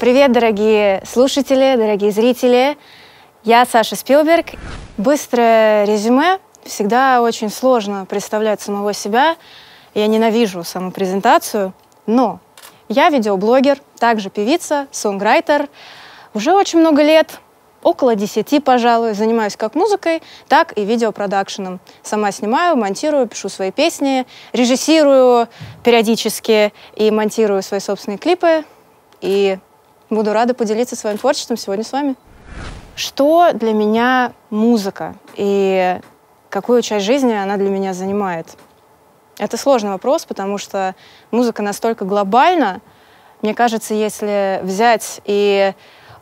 Привет, дорогие слушатели, дорогие зрители. Я Саша Спилберг. Быстрое резюме. Всегда очень сложно представлять самого себя. Я ненавижу самопрезентацию, но я видеоблогер, также певица, сонграйтер. Уже очень много лет, около 10, пожалуй, занимаюсь как музыкой, так и видеопродакшеном. Сама снимаю, монтирую, пишу свои песни, режиссирую периодически и монтирую свои собственные клипы. И Буду рада поделиться своим творчеством сегодня с вами. Что для меня музыка и какую часть жизни она для меня занимает? Это сложный вопрос, потому что музыка настолько глобальна. Мне кажется, если взять и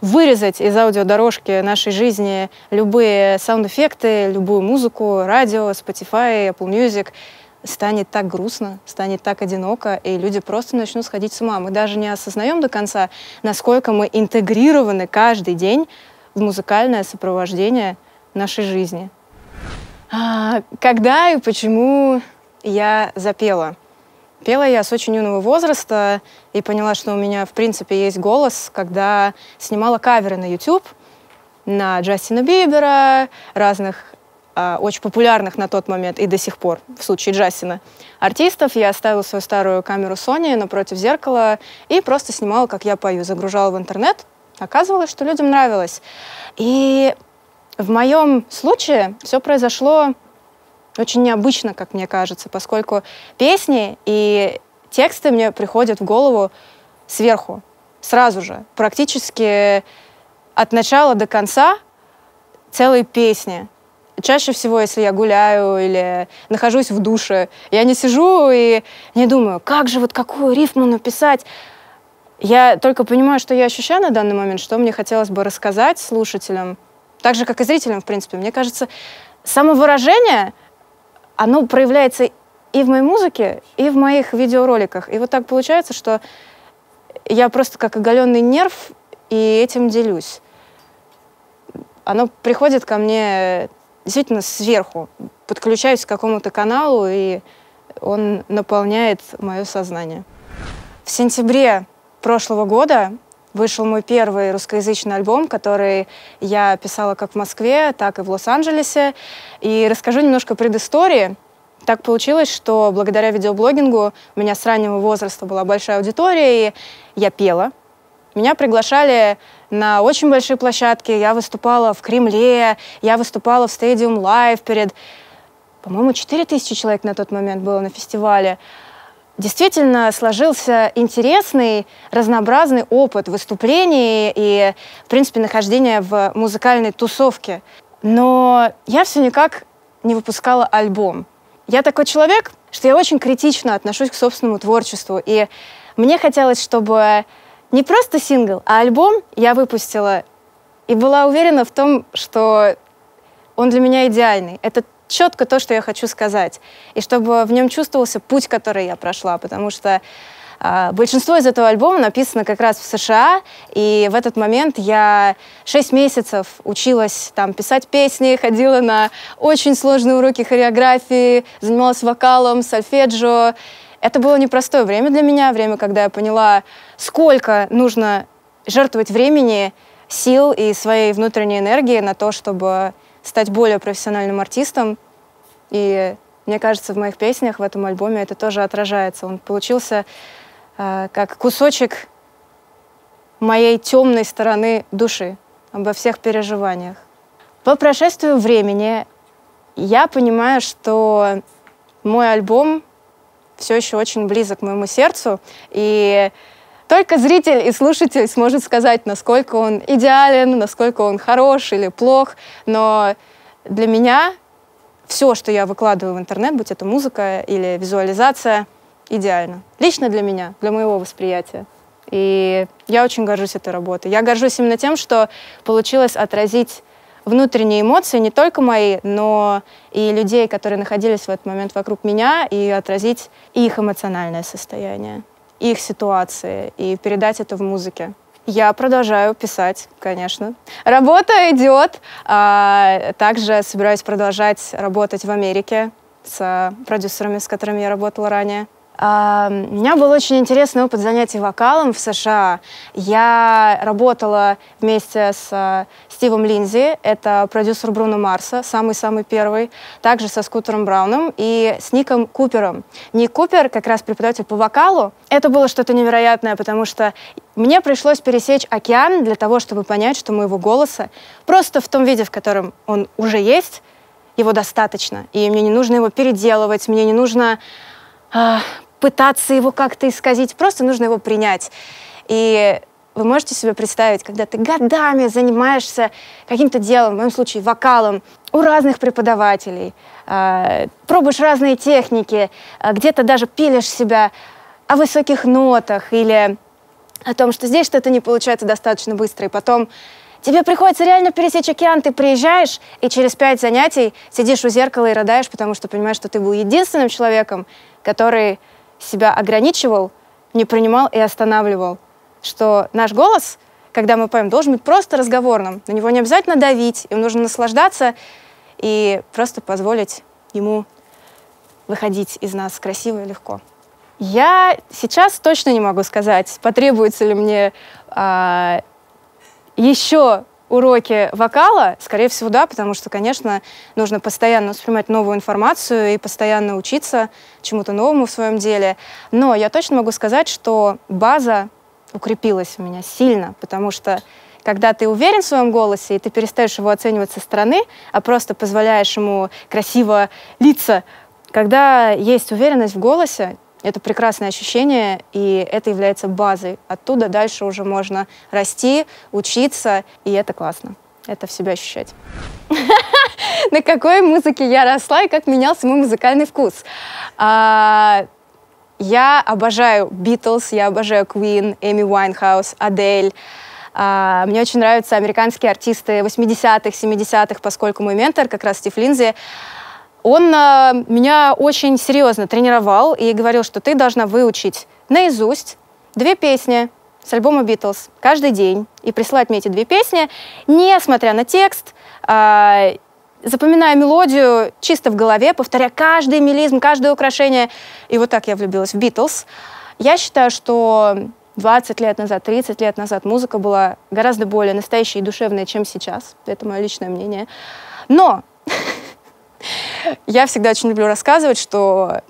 вырезать из аудиодорожки нашей жизни любые саунд-эффекты, любую музыку, радио, Spotify, Apple Music — станет так грустно, станет так одиноко, и люди просто начнут сходить с ума. Мы даже не осознаем до конца, насколько мы интегрированы каждый день в музыкальное сопровождение нашей жизни. А, когда и почему я запела? Пела я с очень юного возраста и поняла, что у меня, в принципе, есть голос, когда снимала каверы на YouTube на Джастина Бибера, разных а, очень популярных на тот момент и до сих пор, в случае Джасина, артистов. Я оставила свою старую камеру Sony напротив зеркала и просто снимала, как я пою, загружала в интернет. Оказывалось, что людям нравилось. И в моем случае все произошло очень необычно, как мне кажется, поскольку песни и тексты мне приходят в голову сверху, сразу же, практически от начала до конца целые песни чаще всего, если я гуляю или нахожусь в душе, я не сижу и не думаю, как же вот какую рифму написать. Я только понимаю, что я ощущаю на данный момент, что мне хотелось бы рассказать слушателям, так же, как и зрителям, в принципе. Мне кажется, самовыражение, оно проявляется и в моей музыке, и в моих видеороликах. И вот так получается, что я просто как оголенный нерв, и этим делюсь. Оно приходит ко мне действительно сверху подключаюсь к какому-то каналу, и он наполняет мое сознание. В сентябре прошлого года вышел мой первый русскоязычный альбом, который я писала как в Москве, так и в Лос-Анджелесе. И расскажу немножко предыстории. Так получилось, что благодаря видеоблогингу у меня с раннего возраста была большая аудитория, и я пела меня приглашали на очень большие площадки. Я выступала в Кремле, я выступала в Stadium Live перед, по-моему, 4000 человек на тот момент было на фестивале. Действительно сложился интересный, разнообразный опыт выступлений и, в принципе, нахождения в музыкальной тусовке. Но я все никак не выпускала альбом. Я такой человек, что я очень критично отношусь к собственному творчеству. И мне хотелось, чтобы не просто сингл, а альбом я выпустила и была уверена в том, что он для меня идеальный. Это четко то, что я хочу сказать. И чтобы в нем чувствовался путь, который я прошла, потому что э, большинство из этого альбома написано как раз в США, и в этот момент я шесть месяцев училась там писать песни, ходила на очень сложные уроки хореографии, занималась вокалом, сольфеджио, это было непростое время для меня, время, когда я поняла, сколько нужно жертвовать времени, сил и своей внутренней энергии на то, чтобы стать более профессиональным артистом. И мне кажется, в моих песнях в этом альбоме это тоже отражается. Он получился э, как кусочек моей темной стороны души, обо всех переживаниях. По прошествию времени я понимаю, что мой альбом все еще очень близок к моему сердцу. И только зритель и слушатель сможет сказать, насколько он идеален, насколько он хорош или плох. Но для меня все, что я выкладываю в интернет, будь это музыка или визуализация, идеально. Лично для меня, для моего восприятия. И я очень горжусь этой работой. Я горжусь именно тем, что получилось отразить внутренние эмоции, не только мои, но и людей, которые находились в этот момент вокруг меня, и отразить их эмоциональное состояние, их ситуации, и передать это в музыке. Я продолжаю писать, конечно. Работа идет. А, также собираюсь продолжать работать в Америке с продюсерами, с которыми я работала ранее. У меня был очень интересный опыт занятий вокалом в США. Я работала вместе с э, Стивом Линдзи, это продюсер Бруно Марса, самый-самый первый, также со Скутером Брауном и с Ником Купером. Ник Купер как раз преподаватель по вокалу. Это было что-то невероятное, потому что мне пришлось пересечь океан для того, чтобы понять, что моего голоса просто в том виде, в котором он уже есть, его достаточно. И мне не нужно его переделывать, мне не нужно а, пытаться его как-то исказить, просто нужно его принять. И вы можете себе представить, когда ты годами занимаешься каким-то делом, в моем случае вокалом, у разных преподавателей, а, пробуешь разные техники, а, где-то даже пилишь себя о высоких нотах или о том, что здесь что-то не получается достаточно быстро, и потом тебе приходится реально пересечь океан, ты приезжаешь, и через пять занятий сидишь у зеркала и рыдаешь, потому что понимаешь, что ты был единственным человеком, который себя ограничивал, не принимал и останавливал. Что наш голос, когда мы поем, должен быть просто разговорным. На него не обязательно давить, им нужно наслаждаться и просто позволить ему выходить из нас красиво и легко. Я сейчас точно не могу сказать, потребуется ли мне а, еще уроки вокала? Скорее всего, да, потому что, конечно, нужно постоянно воспринимать новую информацию и постоянно учиться чему-то новому в своем деле. Но я точно могу сказать, что база укрепилась у меня сильно, потому что когда ты уверен в своем голосе, и ты перестаешь его оценивать со стороны, а просто позволяешь ему красиво литься, когда есть уверенность в голосе, это прекрасное ощущение, и это является базой. Оттуда дальше уже можно расти, учиться, и это классно. Это в себя ощущать. На какой музыке я росла и как менялся мой музыкальный вкус? А, я обожаю Битлз, я обожаю Queen, Эми Уайнхаус, Адель. Мне очень нравятся американские артисты 80-х, 70-х, поскольку мой ментор, как раз Стив Линзи, он э, меня очень серьезно тренировал и говорил, что ты должна выучить наизусть две песни с альбома «Битлз» каждый день и присылать мне эти две песни, несмотря на текст, э, запоминая мелодию чисто в голове, повторяя каждый мелизм, каждое украшение. И вот так я влюбилась в «Битлз». Я считаю, что 20 лет назад, 30 лет назад музыка была гораздо более настоящей и душевной, чем сейчас. Это мое личное мнение. Но Я всегда очень люблю рассказывать, что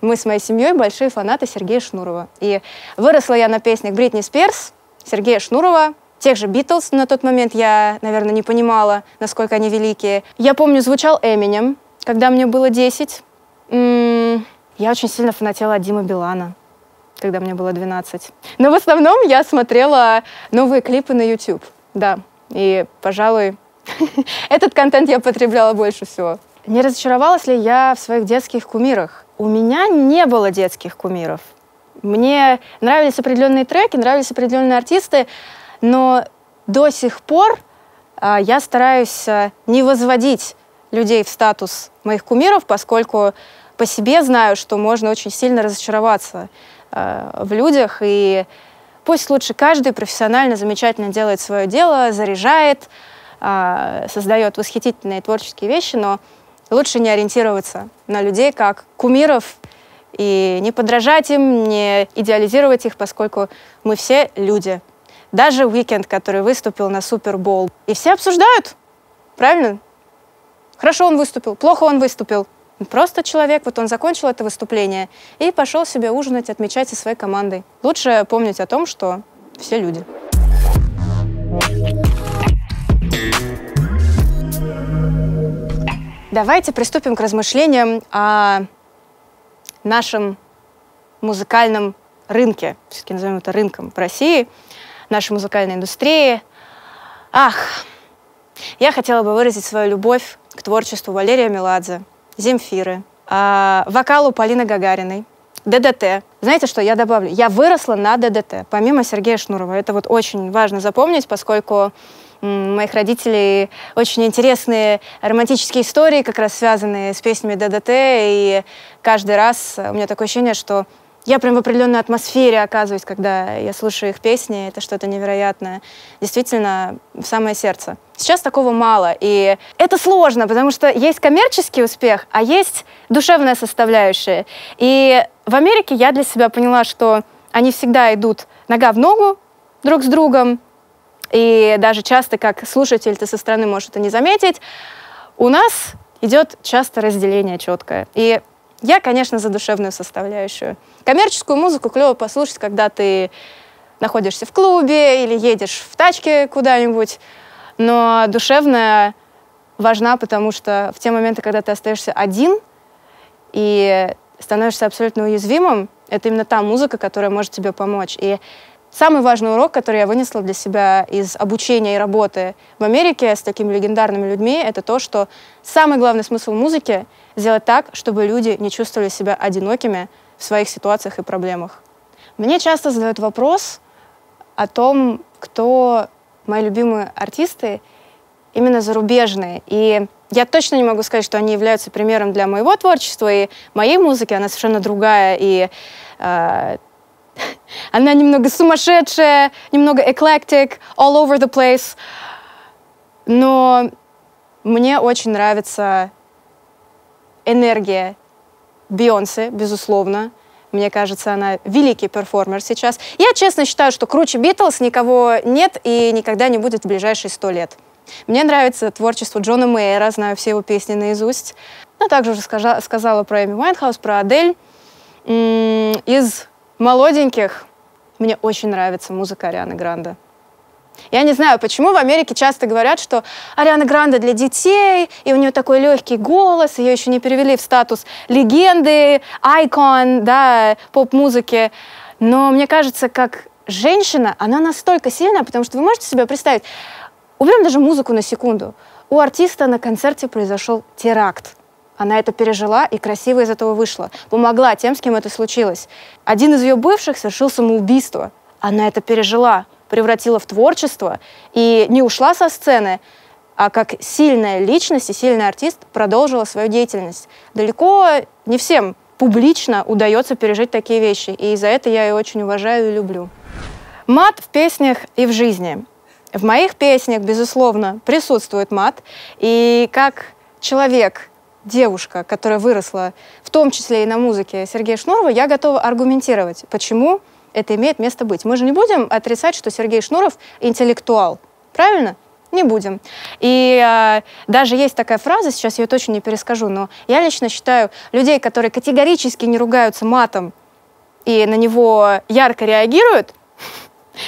мы с моей семьей большие фанаты Сергея Шнурова. И выросла я на песнях Бритни Спирс, Сергея Шнурова, тех же Битлз на тот момент я, наверное, не понимала, насколько они великие. Я помню, звучал Эминем, когда мне было 10. М-м, я очень сильно фанатела от Димы Билана, когда мне было 12. Но в основном я смотрела новые клипы на YouTube, да. И, пожалуй, этот контент я потребляла больше всего. Не разочаровалась ли я в своих детских кумирах? У меня не было детских кумиров. Мне нравились определенные треки, нравились определенные артисты, но до сих пор э, я стараюсь э, не возводить людей в статус моих кумиров, поскольку по себе знаю, что можно очень сильно разочароваться э, в людях. И пусть лучше каждый профессионально, замечательно делает свое дело, заряжает, создает восхитительные творческие вещи, но лучше не ориентироваться на людей как кумиров и не подражать им, не идеализировать их, поскольку мы все люди. Даже Уикенд, который выступил на Супербол. И все обсуждают, правильно? Хорошо он выступил, плохо он выступил. Просто человек, вот он закончил это выступление и пошел себе ужинать, отмечать со своей командой. Лучше помнить о том, что все люди. Thank you. Давайте приступим к размышлениям о нашем музыкальном рынке, все-таки назовем это рынком в России, нашей музыкальной индустрии. Ах, я хотела бы выразить свою любовь к творчеству Валерия Меладзе, Земфиры, а, вокалу Полины Гагариной, ДДТ. Знаете что, я добавлю, я выросла на ДДТ, помимо Сергея Шнурова. Это вот очень важно запомнить, поскольку моих родителей очень интересные романтические истории, как раз связанные с песнями ДДТ, и каждый раз у меня такое ощущение, что я прям в определенной атмосфере оказываюсь, когда я слушаю их песни, это что-то невероятное. Действительно, в самое сердце. Сейчас такого мало, и это сложно, потому что есть коммерческий успех, а есть душевная составляющая. И в Америке я для себя поняла, что они всегда идут нога в ногу друг с другом, и даже часто, как слушатель, ты со стороны можешь это не заметить, у нас идет часто разделение четкое. И я, конечно, за душевную составляющую. Коммерческую музыку клево послушать, когда ты находишься в клубе или едешь в тачке куда-нибудь, но душевная важна, потому что в те моменты, когда ты остаешься один, и становишься абсолютно уязвимым, это именно та музыка, которая может тебе помочь. И самый важный урок, который я вынесла для себя из обучения и работы в Америке с такими легендарными людьми, это то, что самый главный смысл музыки — сделать так, чтобы люди не чувствовали себя одинокими в своих ситуациях и проблемах. Мне часто задают вопрос о том, кто мои любимые артисты — именно зарубежные. И я точно не могу сказать, что они являются примером для моего творчества и моей музыки. Она совершенно другая. И э, она немного сумасшедшая, немного эклектик, all over the place. Но мне очень нравится энергия Бейонсе, безусловно. Мне кажется, она великий перформер сейчас. Я честно считаю, что круче Битлз никого нет и никогда не будет в ближайшие сто лет. Мне нравится творчество Джона Мейера, знаю все его песни наизусть. Я ну, также уже сказала, сказала про Эми Уайнхаус, про Адель. Из молоденьких мне очень нравится музыка Арианы Гранда. Я не знаю, почему в Америке часто говорят, что Ариана Гранда для детей, и у нее такой легкий голос, ее еще не перевели в статус легенды, айкон, да, поп-музыки. Но мне кажется, как женщина, она настолько сильная, потому что вы можете себе представить, Уберем даже музыку на секунду. У артиста на концерте произошел теракт. Она это пережила и красиво из этого вышла. Помогла тем, с кем это случилось. Один из ее бывших совершил самоубийство. Она это пережила, превратила в творчество и не ушла со сцены, а как сильная личность и сильный артист продолжила свою деятельность. Далеко не всем публично удается пережить такие вещи, и за это я ее очень уважаю и люблю. Мат в песнях и в жизни. В моих песнях, безусловно, присутствует мат. И как человек, девушка, которая выросла, в том числе и на музыке Сергея Шнурова, я готова аргументировать, почему это имеет место быть. Мы же не будем отрицать, что Сергей Шнуров интеллектуал. Правильно? Не будем. И э, даже есть такая фраза, сейчас я ее точно не перескажу, но я лично считаю людей, которые категорически не ругаются матом и на него ярко реагируют,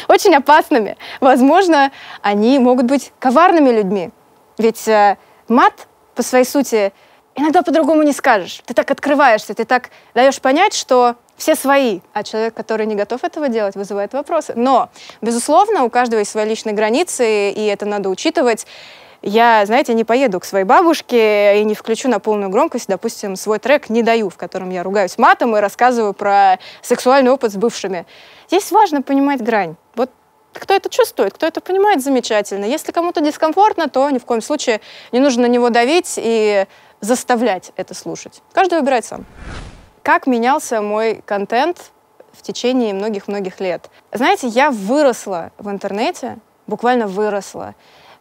очень опасными. Возможно, они могут быть коварными людьми. Ведь э, мат, по своей сути, иногда по-другому не скажешь. Ты так открываешься, ты так даешь понять, что все свои, а человек, который не готов этого делать, вызывает вопросы. Но, безусловно, у каждого есть свои личные границы, и это надо учитывать я, знаете, не поеду к своей бабушке и не включу на полную громкость, допустим, свой трек «Не даю», в котором я ругаюсь матом и рассказываю про сексуальный опыт с бывшими. Здесь важно понимать грань. Вот кто это чувствует, кто это понимает, замечательно. Если кому-то дискомфортно, то ни в коем случае не нужно на него давить и заставлять это слушать. Каждый выбирает сам. Как менялся мой контент в течение многих-многих лет? Знаете, я выросла в интернете, буквально выросла.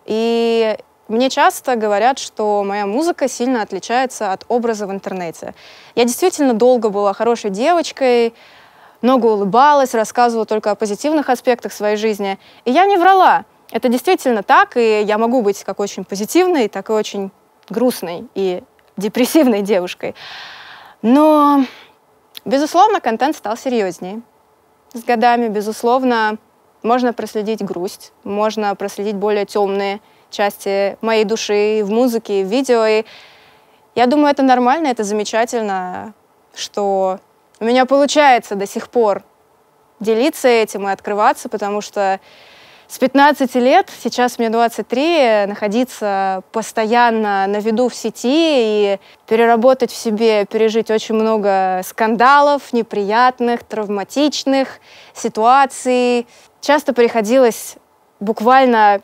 И мне часто говорят, что моя музыка сильно отличается от образа в интернете. Я действительно долго была хорошей девочкой, много улыбалась, рассказывала только о позитивных аспектах своей жизни. И я не врала. Это действительно так, и я могу быть как очень позитивной, так и очень грустной и депрессивной девушкой. Но, безусловно, контент стал серьезнее. С годами, безусловно, можно проследить грусть, можно проследить более темные части моей души в музыке, в видео. И я думаю, это нормально, это замечательно, что у меня получается до сих пор делиться этим и открываться, потому что с 15 лет, сейчас мне 23, находиться постоянно на виду в сети и переработать в себе, пережить очень много скандалов, неприятных, травматичных ситуаций. Часто приходилось буквально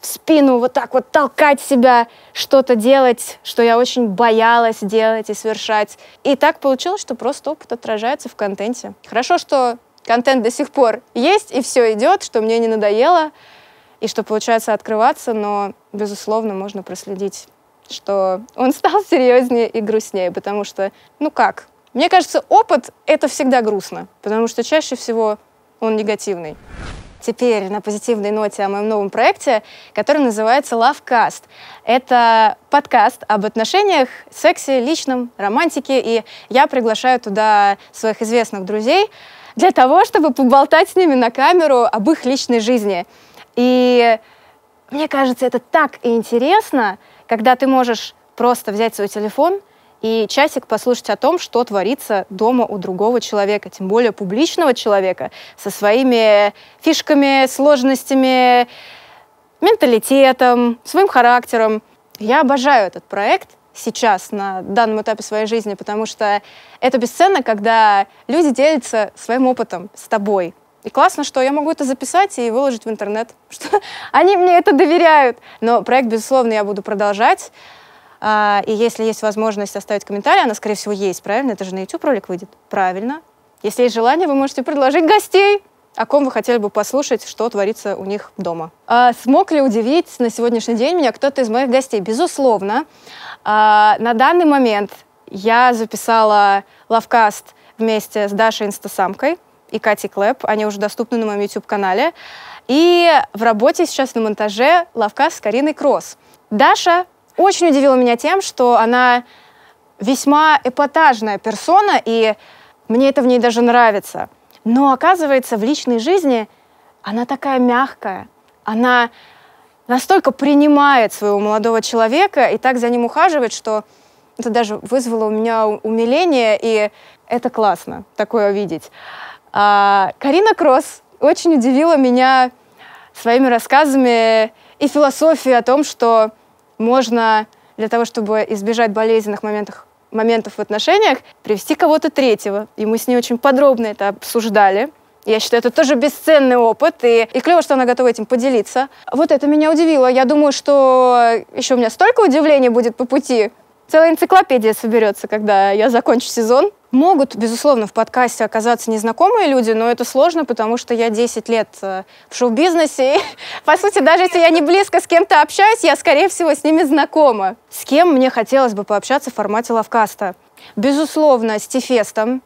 в спину вот так вот толкать себя, что-то делать, что я очень боялась делать и совершать. И так получилось, что просто опыт отражается в контенте. Хорошо, что контент до сих пор есть, и все идет, что мне не надоело, и что получается открываться, но, безусловно, можно проследить, что он стал серьезнее и грустнее, потому что, ну как, мне кажется, опыт — это всегда грустно, потому что чаще всего он негативный теперь на позитивной ноте о моем новом проекте, который называется LoveCast. Это подкаст об отношениях, сексе, личном, романтике, и я приглашаю туда своих известных друзей для того, чтобы поболтать с ними на камеру об их личной жизни. И мне кажется, это так интересно, когда ты можешь просто взять свой телефон — и часик послушать о том, что творится дома у другого человека, тем более публичного человека, со своими фишками, сложностями, менталитетом, своим характером. Я обожаю этот проект сейчас, на данном этапе своей жизни, потому что это бесценно, когда люди делятся своим опытом с тобой. И классно, что я могу это записать и выложить в интернет, что они мне это доверяют. Но проект, безусловно, я буду продолжать. А, и если есть возможность оставить комментарий, она, скорее всего, есть, правильно? Это же на YouTube ролик выйдет. Правильно. Если есть желание, вы можете предложить гостей, о ком вы хотели бы послушать, что творится у них дома. А, смог ли удивить на сегодняшний день меня кто-то из моих гостей? Безусловно. А, на данный момент я записала лавкаст вместе с Дашей Инстасамкой и Катей Клэп. Они уже доступны на моем YouTube-канале. И в работе сейчас на монтаже лавкаст с Кариной Кросс. Даша очень удивила меня тем, что она весьма эпатажная персона, и мне это в ней даже нравится. Но оказывается, в личной жизни она такая мягкая, она настолько принимает своего молодого человека и так за ним ухаживает, что это даже вызвало у меня умиление, и это классно такое видеть. А, Карина Кросс очень удивила меня своими рассказами и философией о том, что можно для того, чтобы избежать болезненных моментов, моментов в отношениях, привести кого-то третьего. И мы с ней очень подробно это обсуждали. Я считаю, это тоже бесценный опыт, и, и клево, что она готова этим поделиться. Вот это меня удивило. Я думаю, что еще у меня столько удивлений будет по пути. Целая энциклопедия соберется, когда я закончу сезон. Могут, безусловно, в подкасте оказаться незнакомые люди, но это сложно, потому что я 10 лет э, в шоу-бизнесе. И, по сути, даже если я не близко с кем-то общаюсь, я, скорее всего, с ними знакома. С кем мне хотелось бы пообщаться в формате лавкаста? Безусловно, с Тефестом.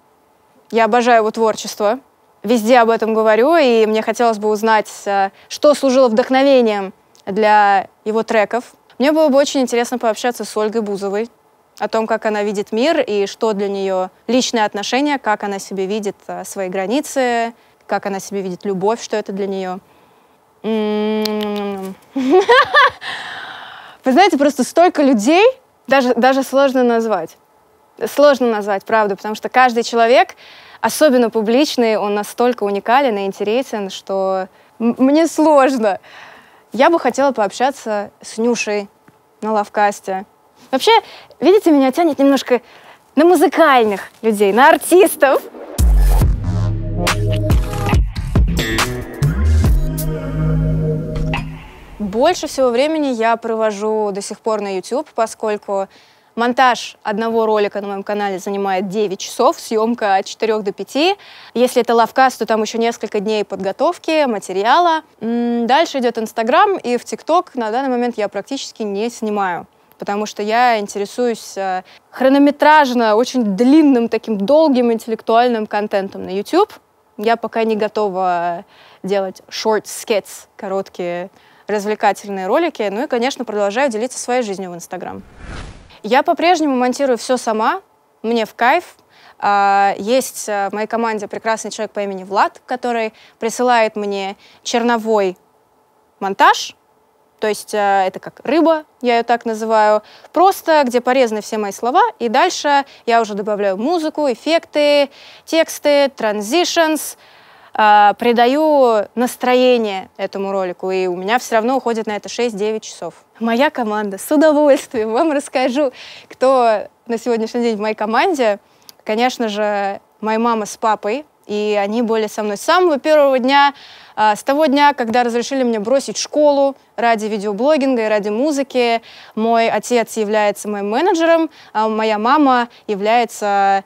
Я обожаю его творчество. Везде об этом говорю, и мне хотелось бы узнать, э, что служило вдохновением для его треков. Мне было бы очень интересно пообщаться с Ольгой Бузовой о том, как она видит мир и что для нее личные отношения, как она себе видит э, свои границы, как она себе видит любовь, что это для нее. Вы знаете, просто столько людей, даже, даже сложно назвать. Сложно назвать, правда, потому что каждый человек, особенно публичный, он настолько уникален и интересен, что мне сложно. Я бы хотела пообщаться с Нюшей на лавкасте. Вообще, видите, меня тянет немножко на музыкальных людей, на артистов. Больше всего времени я провожу до сих пор на YouTube, поскольку монтаж одного ролика на моем канале занимает 9 часов, съемка от 4 до 5. Если это лавкаст, то там еще несколько дней подготовки материала. Дальше идет Инстаграм, и в ТикТок на данный момент я практически не снимаю потому что я интересуюсь э, хронометражно, очень длинным, таким долгим интеллектуальным контентом на YouTube. Я пока не готова делать short skits, короткие развлекательные ролики. Ну и, конечно, продолжаю делиться своей жизнью в Instagram. Я по-прежнему монтирую все сама, мне в кайф. А, есть э, в моей команде прекрасный человек по имени Влад, который присылает мне черновой монтаж — то есть э, это как рыба, я ее так называю, просто где порезаны все мои слова, и дальше я уже добавляю музыку, эффекты, тексты, transitions, э, придаю настроение этому ролику, и у меня все равно уходит на это 6-9 часов. Моя команда, с удовольствием вам расскажу, кто на сегодняшний день в моей команде. Конечно же, моя мама с папой, и они были со мной с самого первого дня, а, с того дня, когда разрешили мне бросить школу ради видеоблогинга и ради музыки. Мой отец является моим менеджером, а моя мама является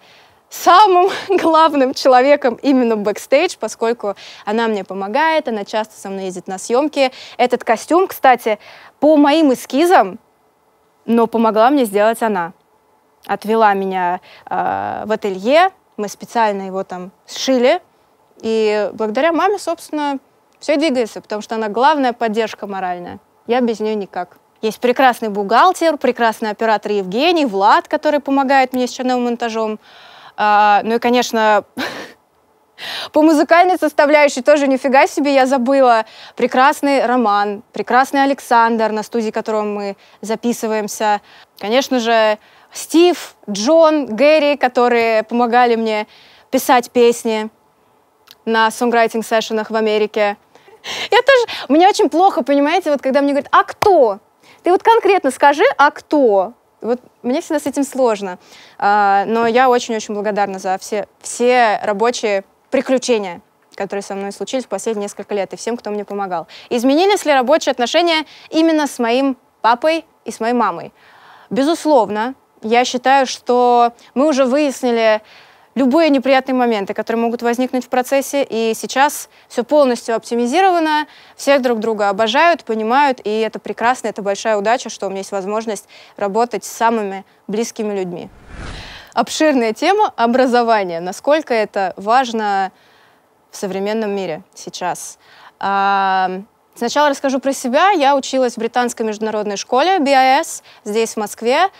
самым главным человеком именно бэкстейдж, поскольку она мне помогает, она часто со мной ездит на съемки. Этот костюм, кстати, по моим эскизам, но помогла мне сделать она. Отвела меня э, в ателье, мы специально его там сшили, и благодаря маме, собственно, все двигается, потому что она главная поддержка моральная. Я без нее никак. Есть прекрасный бухгалтер, прекрасный оператор Евгений, Влад, который помогает мне с черновым монтажом. А, ну и, конечно, по музыкальной составляющей тоже нифига себе я забыла. Прекрасный Роман, прекрасный Александр, на студии которого мы записываемся. Конечно же, Стив, Джон, Гэри, которые помогали мне писать песни на сонграйтинг-сессионах в Америке. Я тоже... Мне очень плохо, понимаете, вот когда мне говорят, а кто? Ты вот конкретно скажи, а кто? Вот мне всегда с этим сложно. А, но я очень-очень благодарна за все, все рабочие приключения, которые со мной случились в последние несколько лет, и всем, кто мне помогал. Изменились ли рабочие отношения именно с моим папой и с моей мамой? Безусловно, я считаю, что мы уже выяснили любые неприятные моменты, которые могут возникнуть в процессе, и сейчас все полностью оптимизировано, все друг друга обожают, понимают, и это прекрасно, это большая удача, что у меня есть возможность работать с самыми близкими людьми. Обширная тема — образование. Насколько это важно в современном мире сейчас? А, сначала расскажу про себя. Я училась в британской международной школе BIS здесь, в Москве.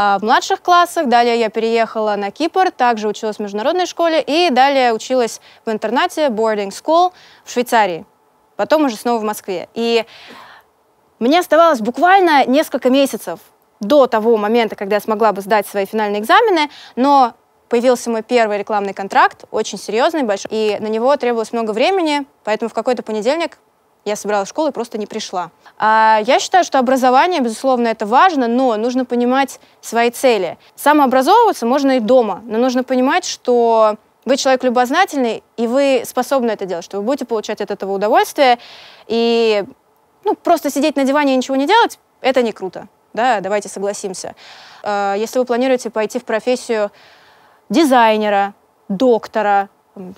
А, в младших классах. Далее я переехала на Кипр, также училась в международной школе и далее училась в интернате boarding school в Швейцарии. Потом уже снова в Москве. И мне оставалось буквально несколько месяцев до того момента, когда я смогла бы сдать свои финальные экзамены, но появился мой первый рекламный контракт, очень серьезный, большой, и на него требовалось много времени, поэтому в какой-то понедельник я собиралась в школу и просто не пришла. А я считаю, что образование, безусловно, это важно, но нужно понимать свои цели. Самообразовываться можно и дома, но нужно понимать, что вы человек любознательный, и вы способны это делать, что вы будете получать от этого удовольствие, и ну, просто сидеть на диване и ничего не делать, это не круто, да, давайте согласимся. А, если вы планируете пойти в профессию дизайнера, доктора,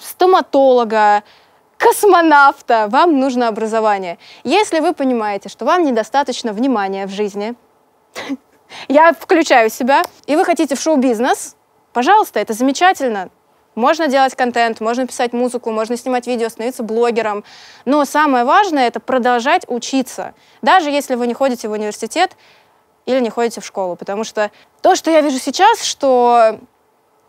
стоматолога, космонавта вам нужно образование. Если вы понимаете, что вам недостаточно внимания в жизни, я включаю себя, и вы хотите в шоу-бизнес, пожалуйста, это замечательно. Можно делать контент, можно писать музыку, можно снимать видео, становиться блогером. Но самое важное — это продолжать учиться. Даже если вы не ходите в университет или не ходите в школу. Потому что то, что я вижу сейчас, что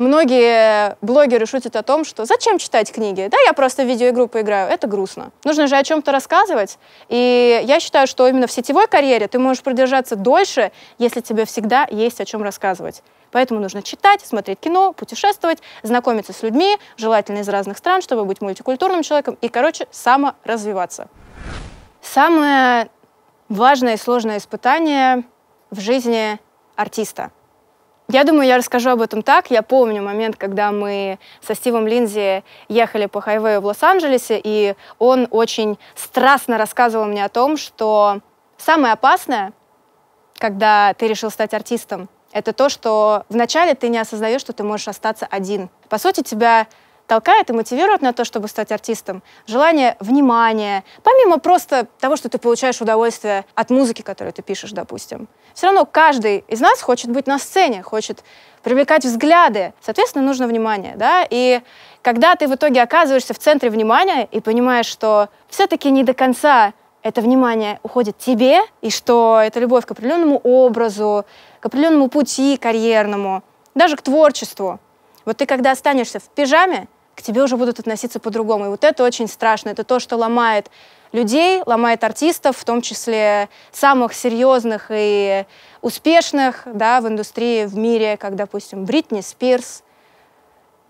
многие блогеры шутят о том, что зачем читать книги? Да, я просто в видеоигру поиграю. Это грустно. Нужно же о чем-то рассказывать. И я считаю, что именно в сетевой карьере ты можешь продержаться дольше, если тебе всегда есть о чем рассказывать. Поэтому нужно читать, смотреть кино, путешествовать, знакомиться с людьми, желательно из разных стран, чтобы быть мультикультурным человеком и, короче, саморазвиваться. Самое важное и сложное испытание в жизни артиста — я думаю, я расскажу об этом так. Я помню момент, когда мы со Стивом Линзи ехали по хайвею в Лос-Анджелесе, и он очень страстно рассказывал мне о том, что самое опасное, когда ты решил стать артистом, это то, что вначале ты не осознаешь, что ты можешь остаться один. По сути, тебя толкает и мотивирует на то, чтобы стать артистом. Желание внимания, помимо просто того, что ты получаешь удовольствие от музыки, которую ты пишешь, допустим. Все равно каждый из нас хочет быть на сцене, хочет привлекать взгляды. Соответственно, нужно внимание, да? И когда ты в итоге оказываешься в центре внимания и понимаешь, что все-таки не до конца это внимание уходит тебе, и что это любовь к определенному образу, к определенному пути карьерному, даже к творчеству. Вот ты когда останешься в пижаме, к тебе уже будут относиться по-другому. И вот это очень страшно. Это то, что ломает людей, ломает артистов, в том числе самых серьезных и успешных да, в индустрии, в мире, как, допустим, Бритни Спирс.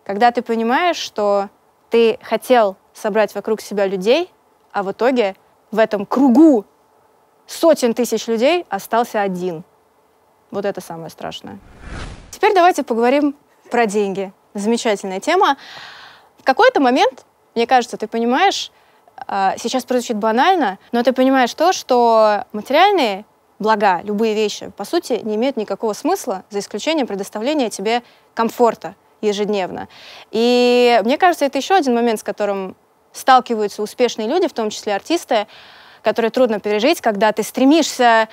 Когда ты понимаешь, что ты хотел собрать вокруг себя людей, а в итоге в этом кругу сотен тысяч людей остался один. Вот это самое страшное. Теперь давайте поговорим про деньги. Замечательная тема. В какой-то момент, мне кажется, ты понимаешь, а, сейчас прозвучит банально, но ты понимаешь то, что материальные блага, любые вещи, по сути, не имеют никакого смысла, за исключением предоставления тебе комфорта ежедневно. И мне кажется, это еще один момент, с которым сталкиваются успешные люди, в том числе артисты, которые трудно пережить, когда ты стремишься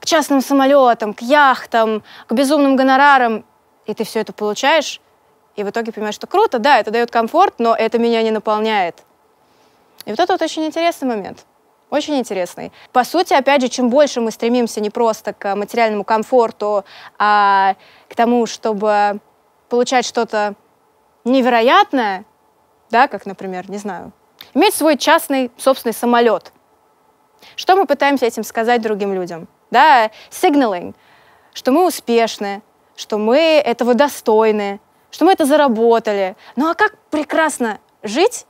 к частным самолетам, к яхтам, к безумным гонорарам, и ты все это получаешь, и в итоге понимаешь, что круто, да, это дает комфорт, но это меня не наполняет. И вот это вот очень интересный момент. Очень интересный. По сути, опять же, чем больше мы стремимся не просто к материальному комфорту, а к тому, чтобы получать что-то невероятное, да, как, например, не знаю, иметь свой частный собственный самолет. Что мы пытаемся этим сказать другим людям? Да, сигналинг, что мы успешны, что мы этого достойны, что мы это заработали. Ну а как прекрасно жить,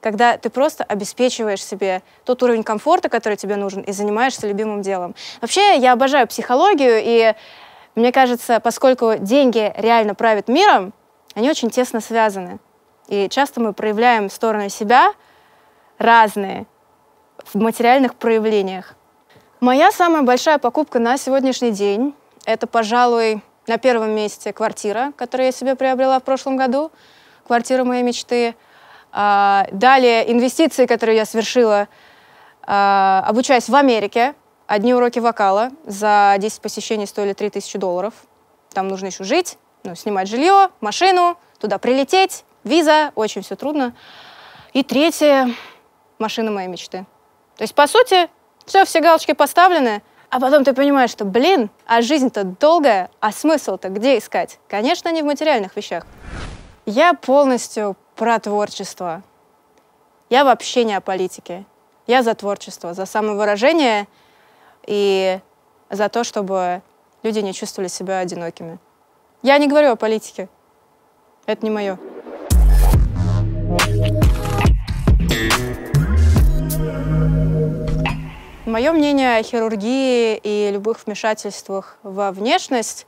когда ты просто обеспечиваешь себе тот уровень комфорта, который тебе нужен, и занимаешься любимым делом. Вообще, я обожаю психологию, и мне кажется, поскольку деньги реально правят миром, они очень тесно связаны. И часто мы проявляем стороны себя разные в материальных проявлениях. Моя самая большая покупка на сегодняшний день — это, пожалуй, на первом месте квартира, которую я себе приобрела в прошлом году, квартира моей мечты. А, далее инвестиции, которые я совершила, а, обучаясь в Америке. Одни уроки вокала за 10 посещений стоили 3000 долларов. Там нужно еще жить, ну, снимать жилье, машину, туда прилететь, виза, очень все трудно. И третье, машина моей мечты. То есть, по сути, все, все галочки поставлены, а потом ты понимаешь, что, блин, а жизнь-то долгая, а смысл-то где искать? Конечно, не в материальных вещах. Я полностью про творчество. Я вообще не о политике. Я за творчество, за самовыражение и за то, чтобы люди не чувствовали себя одинокими. Я не говорю о политике. Это не мое. thank you Мое мнение о хирургии и любых вмешательствах во внешность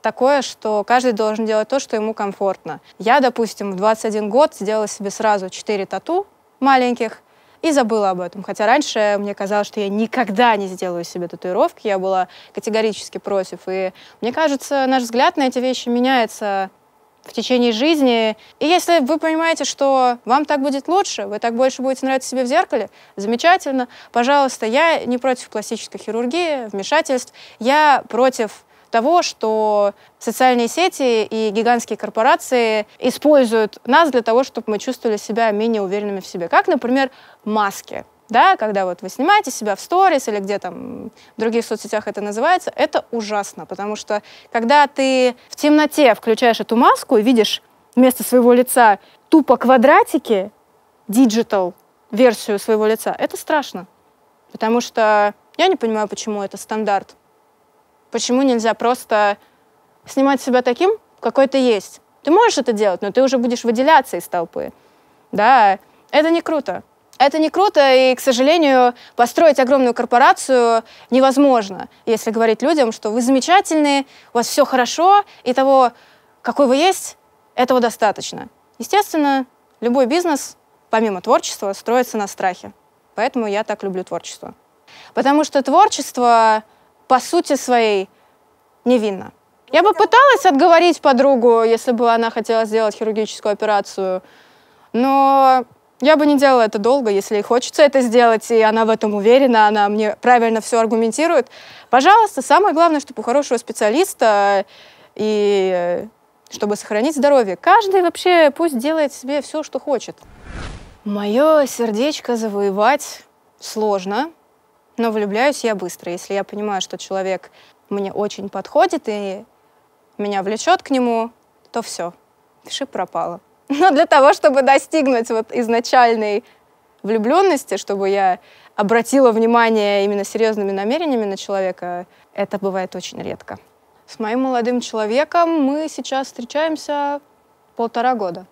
такое, что каждый должен делать то, что ему комфортно. Я, допустим, в 21 год сделала себе сразу 4 тату маленьких и забыла об этом. Хотя раньше мне казалось, что я никогда не сделаю себе татуировки, я была категорически против. И мне кажется, наш взгляд на эти вещи меняется в течение жизни. И если вы понимаете, что вам так будет лучше, вы так больше будете нравиться себе в зеркале, замечательно. Пожалуйста, я не против пластической хирургии, вмешательств. Я против того, что социальные сети и гигантские корпорации используют нас для того, чтобы мы чувствовали себя менее уверенными в себе. Как, например, маски да, когда вот вы снимаете себя в сторис или где там в других соцсетях это называется, это ужасно, потому что когда ты в темноте включаешь эту маску и видишь вместо своего лица тупо квадратики, диджитал версию своего лица, это страшно, потому что я не понимаю, почему это стандарт, почему нельзя просто снимать себя таким, какой ты есть. Ты можешь это делать, но ты уже будешь выделяться из толпы, да, это не круто. Это не круто, и, к сожалению, построить огромную корпорацию невозможно, если говорить людям, что вы замечательные, у вас все хорошо, и того, какой вы есть, этого достаточно. Естественно, любой бизнес, помимо творчества, строится на страхе. Поэтому я так люблю творчество. Потому что творчество, по сути своей, невинно. Я бы пыталась отговорить подругу, если бы она хотела сделать хирургическую операцию, но я бы не делала это долго, если ей хочется это сделать, и она в этом уверена, она мне правильно все аргументирует. Пожалуйста, самое главное, чтобы у хорошего специалиста э, и э, чтобы сохранить здоровье. Каждый вообще пусть делает себе все, что хочет. Мое сердечко завоевать сложно, но влюбляюсь я быстро. Если я понимаю, что человек мне очень подходит и меня влечет к нему, то все, шип пропало. Но для того, чтобы достигнуть вот изначальной влюбленности, чтобы я обратила внимание именно серьезными намерениями на человека, это бывает очень редко. С моим молодым человеком мы сейчас встречаемся полтора года.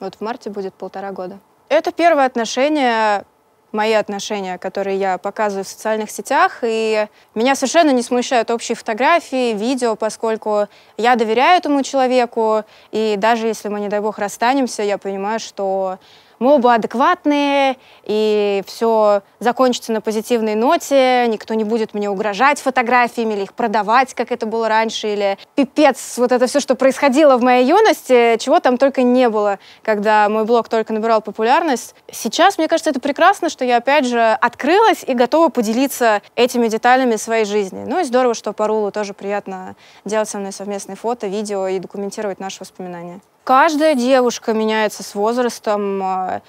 Вот в марте будет полтора года. Это первое отношение мои отношения, которые я показываю в социальных сетях, и меня совершенно не смущают общие фотографии, видео, поскольку я доверяю этому человеку, и даже если мы, не дай бог, расстанемся, я понимаю, что мы оба адекватные, и все закончится на позитивной ноте, никто не будет мне угрожать фотографиями или их продавать, как это было раньше, или пипец, вот это все, что происходило в моей юности, чего там только не было, когда мой блог только набирал популярность. Сейчас, мне кажется, это прекрасно, что я, опять же, открылась и готова поделиться этими деталями своей жизни. Ну и здорово, что по Рулу тоже приятно делать со мной совместные фото, видео и документировать наши воспоминания. Каждая девушка меняется с возрастом. Э,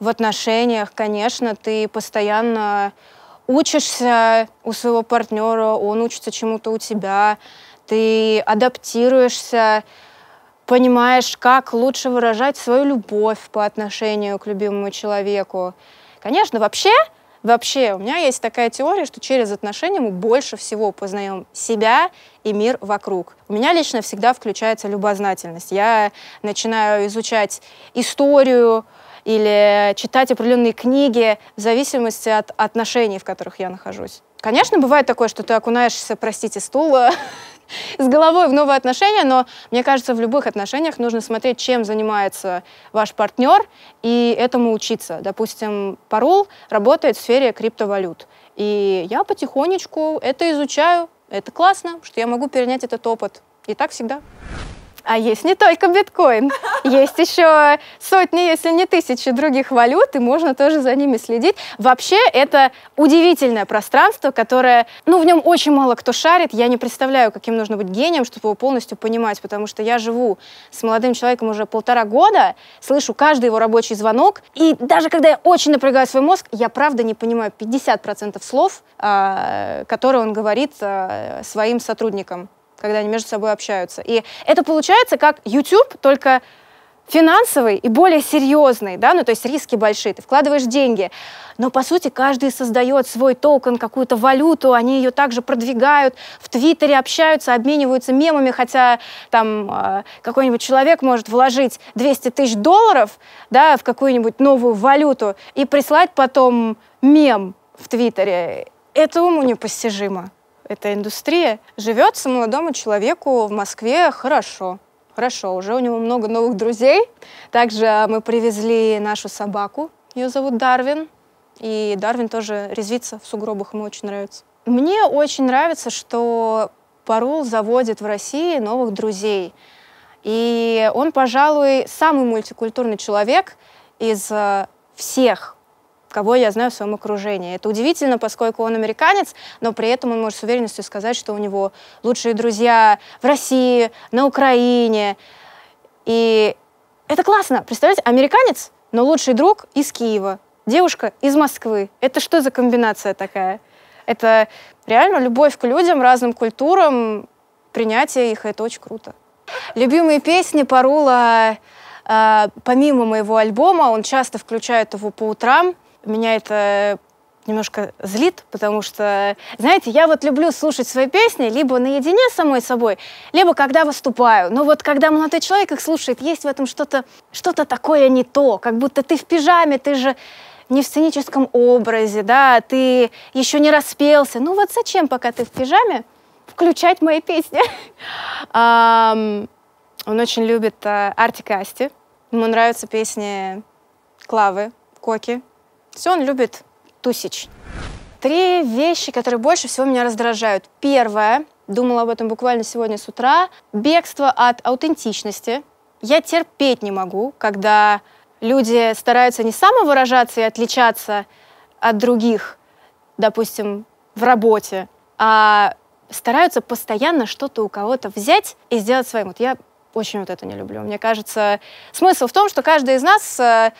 в отношениях, конечно, ты постоянно учишься у своего партнера, он учится чему-то у тебя, ты адаптируешься, понимаешь, как лучше выражать свою любовь по отношению к любимому человеку. Конечно, вообще Вообще, у меня есть такая теория, что через отношения мы больше всего познаем себя и мир вокруг. У меня лично всегда включается любознательность. Я начинаю изучать историю, или читать определенные книги в зависимости от отношений, в которых я нахожусь. Конечно, бывает такое, что ты окунаешься, простите, стула с головой в новые отношения, но мне кажется, в любых отношениях нужно смотреть, чем занимается ваш партнер, и этому учиться. Допустим, Парул работает в сфере криптовалют. И я потихонечку это изучаю. Это классно, что я могу перенять этот опыт. И так всегда. А есть не только биткоин, есть еще сотни, если не тысячи других валют, и можно тоже за ними следить. Вообще, это удивительное пространство, которое, ну, в нем очень мало кто шарит. Я не представляю, каким нужно быть гением, чтобы его полностью понимать, потому что я живу с молодым человеком уже полтора года, слышу каждый его рабочий звонок, и даже когда я очень напрягаю свой мозг, я правда не понимаю 50% слов, а, которые он говорит а, своим сотрудникам когда они между собой общаются. И это получается как YouTube, только финансовый и более серьезный, да, ну то есть риски большие, ты вкладываешь деньги, но по сути каждый создает свой токен, какую-то валюту, они ее также продвигают, в Твиттере общаются, обмениваются мемами, хотя там а, какой-нибудь человек может вложить 200 тысяч долларов, да, в какую-нибудь новую валюту и прислать потом мем в Твиттере. Это уму непостижимо эта индустрия, живется молодому человеку в Москве хорошо. Хорошо, уже у него много новых друзей. Также а, мы привезли нашу собаку, ее зовут Дарвин. И Дарвин тоже резвится в сугробах, ему очень нравится. Мне очень нравится, что Парул заводит в России новых друзей. И он, пожалуй, самый мультикультурный человек из а, всех кого я знаю в своем окружении. Это удивительно, поскольку он американец, но при этом он может с уверенностью сказать, что у него лучшие друзья в России, на Украине. И это классно. Представляете, американец, но лучший друг из Киева, девушка из Москвы. Это что за комбинация такая? Это реально любовь к людям, разным культурам, принятие их, это очень круто. Любимые песни Парула, э, помимо моего альбома, он часто включает его по утрам, меня это немножко злит, потому что, знаете, я вот люблю слушать свои песни либо наедине с самой собой, либо когда выступаю. Но вот когда молодой человек их слушает, есть в этом что-то что, -то, что -то такое не то, как будто ты в пижаме, ты же не в сценическом образе, да, ты еще не распелся. Ну вот зачем, пока ты в пижаме, включать мои песни? Он очень любит э, Артик Ему нравятся песни Клавы, Коки, все, он любит тусич. Три вещи, которые больше всего меня раздражают. Первое, думала об этом буквально сегодня с утра, бегство от аутентичности. Я терпеть не могу, когда люди стараются не самовыражаться и отличаться от других, допустим, в работе, а стараются постоянно что-то у кого-то взять и сделать своим. Вот я очень вот это не люблю. Мне кажется, смысл в том, что каждый из нас э,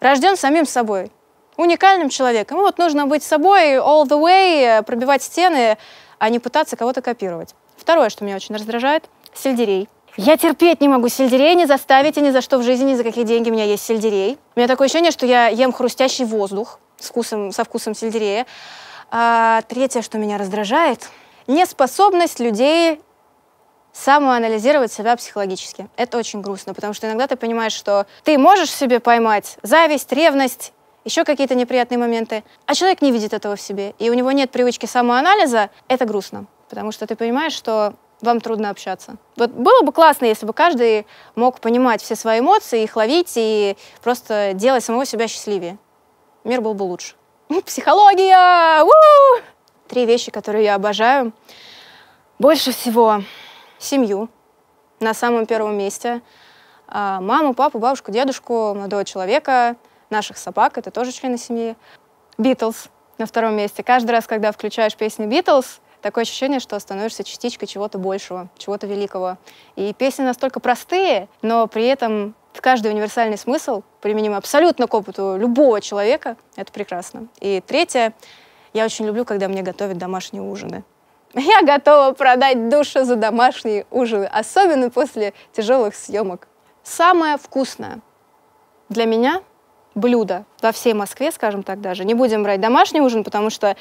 рожден самим собой уникальным человеком. вот нужно быть собой all the way, пробивать стены, а не пытаться кого-то копировать. Второе, что меня очень раздражает, сельдерей. Я терпеть не могу сельдерей, не заставите ни за что в жизни, ни за какие деньги у меня есть сельдерей. У меня такое ощущение, что я ем хрустящий воздух с вкусом, со вкусом сельдерея. А, третье, что меня раздражает, неспособность людей самоанализировать себя психологически. Это очень грустно, потому что иногда ты понимаешь, что ты можешь себе поймать зависть, ревность еще какие-то неприятные моменты. А человек не видит этого в себе, и у него нет привычки самоанализа, это грустно, потому что ты понимаешь, что вам трудно общаться. Вот было бы классно, если бы каждый мог понимать все свои эмоции, их ловить и просто делать самого себя счастливее. Мир был бы лучше. Психология! У-у-у! Три вещи, которые я обожаю. Больше всего семью на самом первом месте. А, маму, папу, бабушку, дедушку, молодого человека — наших собак, это тоже члены семьи. Битлз на втором месте. Каждый раз, когда включаешь песни Битлз, такое ощущение, что становишься частичкой чего-то большего, чего-то великого. И песни настолько простые, но при этом каждый универсальный смысл применим абсолютно к опыту любого человека. Это прекрасно. И третье, я очень люблю, когда мне готовят домашние ужины. Я готова продать душу за домашние ужины, особенно после тяжелых съемок. Самое вкусное для меня блюда во всей Москве, скажем так даже. Не будем брать домашний ужин, потому что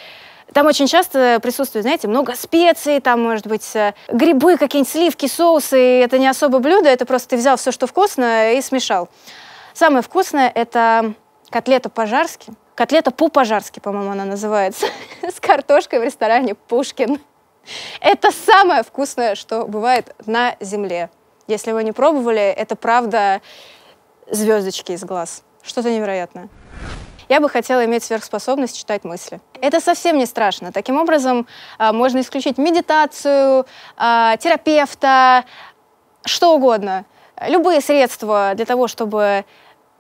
там очень часто присутствует, знаете, много специй, там, может быть, э, грибы, какие-нибудь сливки, соусы. И это не особо блюдо, это просто ты взял все, что вкусно, и смешал. Самое вкусное — это котлета по-жарски. Котлета по-пожарски, по-моему, она называется. С картошкой в ресторане «Пушкин». Это самое вкусное, что бывает на земле. Если вы не пробовали, это правда звездочки из глаз что-то невероятное. Я бы хотела иметь сверхспособность читать мысли. Это совсем не страшно. Таким образом, а, можно исключить медитацию, а, терапевта, что угодно. Любые средства для того, чтобы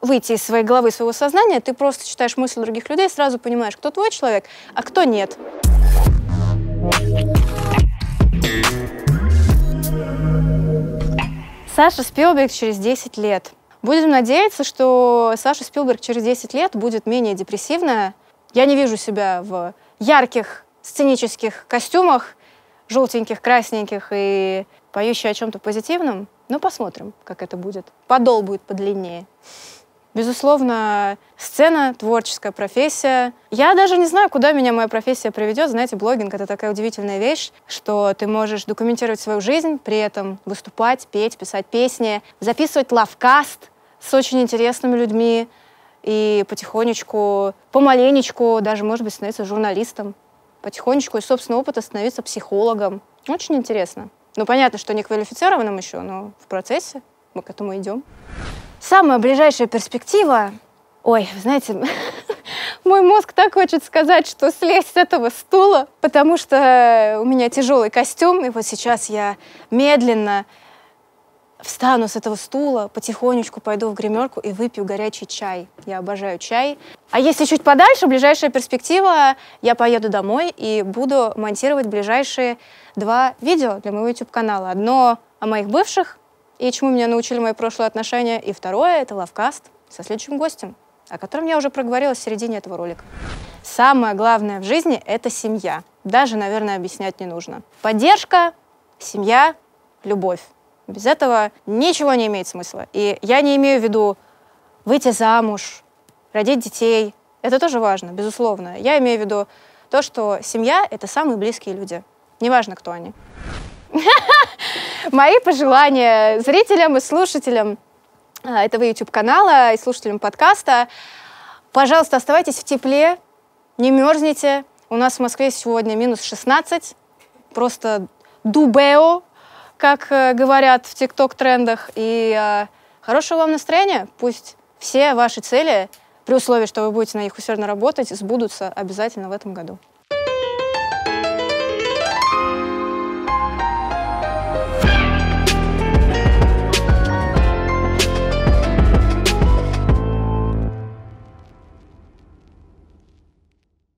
выйти из своей головы, своего сознания, ты просто читаешь мысли других людей, сразу понимаешь, кто твой человек, а кто нет. Саша Спилберг через 10 лет. Будем надеяться, что Саша Спилберг через 10 лет будет менее депрессивная. Я не вижу себя в ярких сценических костюмах, желтеньких, красненьких и поющей о чем-то позитивном. Но посмотрим, как это будет. Подол будет подлиннее. Безусловно, сцена, творческая профессия. Я даже не знаю, куда меня моя профессия приведет. Знаете, блогинг — это такая удивительная вещь, что ты можешь документировать свою жизнь, при этом выступать, петь, писать песни, записывать лавкаст, с очень интересными людьми и потихонечку, помаленечку даже, может быть, становиться журналистом. Потихонечку из собственного опыта становиться психологом. Очень интересно. Ну, понятно, что не квалифицированным еще, но в процессе мы к этому идем. Самая ближайшая перспектива... Ой, знаете, мой мозг так хочет сказать, что слезь с этого стула, потому что у меня тяжелый костюм, и вот сейчас я медленно встану с этого стула, потихонечку пойду в гримерку и выпью горячий чай. Я обожаю чай. А если чуть подальше, ближайшая перспектива, я поеду домой и буду монтировать ближайшие два видео для моего YouTube-канала. Одно о моих бывших и чему меня научили мои прошлые отношения, и второе — это лавкаст со следующим гостем, о котором я уже проговорила в середине этого ролика. Самое главное в жизни — это семья. Даже, наверное, объяснять не нужно. Поддержка, семья, любовь. Без этого ничего не имеет смысла. И я не имею в виду выйти замуж, родить детей. Это тоже важно, безусловно. Я имею в виду то, что семья — это самые близкие люди. Неважно, кто они. Мои пожелания зрителям и слушателям а, этого YouTube-канала и слушателям подкаста. Пожалуйста, оставайтесь в тепле, не мерзните. У нас в Москве сегодня минус 16. Просто дубео, как э, говорят в ТикТок-трендах. И э, хорошего вам настроения. Пусть все ваши цели, при условии, что вы будете на них усердно работать, сбудутся обязательно в этом году.